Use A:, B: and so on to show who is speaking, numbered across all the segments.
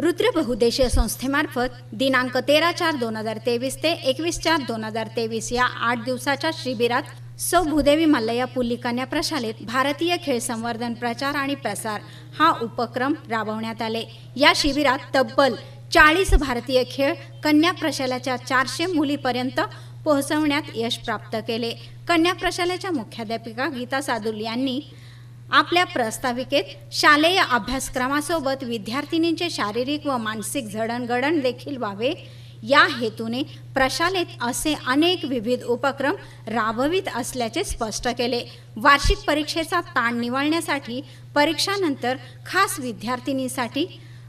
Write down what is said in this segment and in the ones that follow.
A: रुद्र बहुदेशीय संस्थेमार्फत दिनांक तेरा चार दोन हजार तेवीस ते एकवीस चार दोन हजार तेवीस या आठ दिवसाच्या शिबिरात सौ भूदेवी मल्लया कन्या प्रशालेत भारतीय खेळ संवर्धन प्रचार आणि प्रसार हा उपक्रम राबवण्यात आले या शिबिरात तब्बल चाळीस भारतीय खेळ कन्या प्रशालाच्या चारशे मुलीपर्यंत पोहोचवण्यात यश प्राप्त केले कन्या प्रशालेच्या मुख्याध्यापिका गीता सादुल यांनी आपल्या प्रस्ताविकेत शालेय अभ्यासक्रमासोबत विद्यार्थिनींचे शारीरिक व मानसिक जडणघडण देखील व्हावे या हेतूने प्रशालेत असे अनेक विविध उपक्रम राबवित असल्याचे स्पष्ट केले वार्षिक परीक्षेचा ताण निवळण्यासाठी परीक्षानंतर खास विद्यार्थिनीसाठी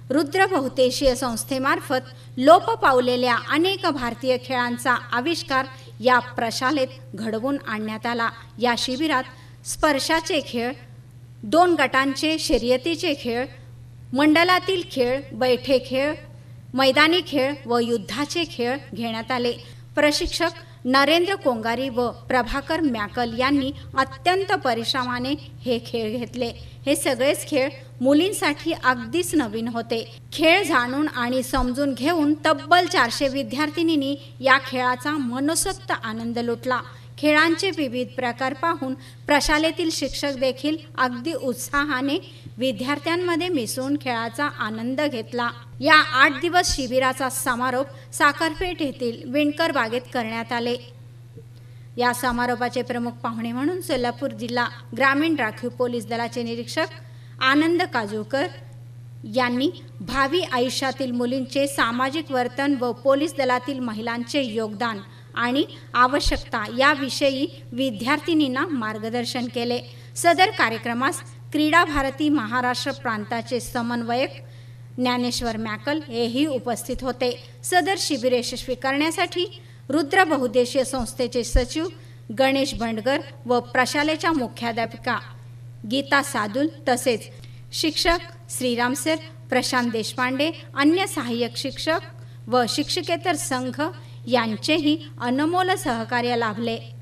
A: रुद्रबहुतेशीय संस्थेमार्फत लोप पावलेल्या अनेक भारतीय खेळांचा आविष्कार या प्रशालेत घडवून आणण्यात आला या शिबिरात स्पर्शाचे खेळ दोन गटांचे शर्यतीचे खेळ मंडलातील खेळ बैठे खेळ मैदानी खेळ व युद्धाचे खेळ घेण्यात आले प्रशिक्षक नरेंद्र कोंगारी व प्रभाकर मॅकल यांनी अत्यंत परिश्रमाने हे खेळ घेतले हे सगळेच खेळ मुलींसाठी अगदीच नवीन होते खेळ जाणून आणि समजून घेऊन तब्बल चारशे विद्यार्थिनींनी या खेळाचा मनसोक्त आनंद लुटला खेळांचे विविध प्रकार पाहून प्रशालेतील शिक्षक देखील अगदी उत्साहाने विद्यार्थ्यांमध्ये मिसळून खेळाचा आनंद घेतला या आठ दिवस शिबिराचा समारोप साखरपेठ येथील विणकर बागेत करण्यात आले या समारोपाचे प्रमुख पाहुणे म्हणून सोलापूर जिल्हा ग्रामीण राखीव पोलीस दलाचे निरीक्षक आनंद काजूळकर यांनी भावी आयुष्यातील मुलींचे सामाजिक वर्तन व पोलीस दलातील महिलांचे योगदान आणि आवश्यकता याविषयी विद्यार्थिनींना मार्गदर्शन केले सदर कार्यक्रमास क्रीडा भारती महाराष्ट्र प्रांताचे समन्वयक ज्ञानेश्वर मॅकल हेही उपस्थित होते सदर शिबिर यशस्वी करण्यासाठी रुद्र बहुद्देशीय संस्थेचे सचिव गणेश भंडगर व प्रशालेच्या मुख्याध्यापिका गीता सादुल तसेच शिक्षक श्रीराम सर प्रशांत देशपांडे अन्य सहाय्यक शिक्षक व शिक्षकेतर संघ यांचेही अनमोल सहकार्य लाभले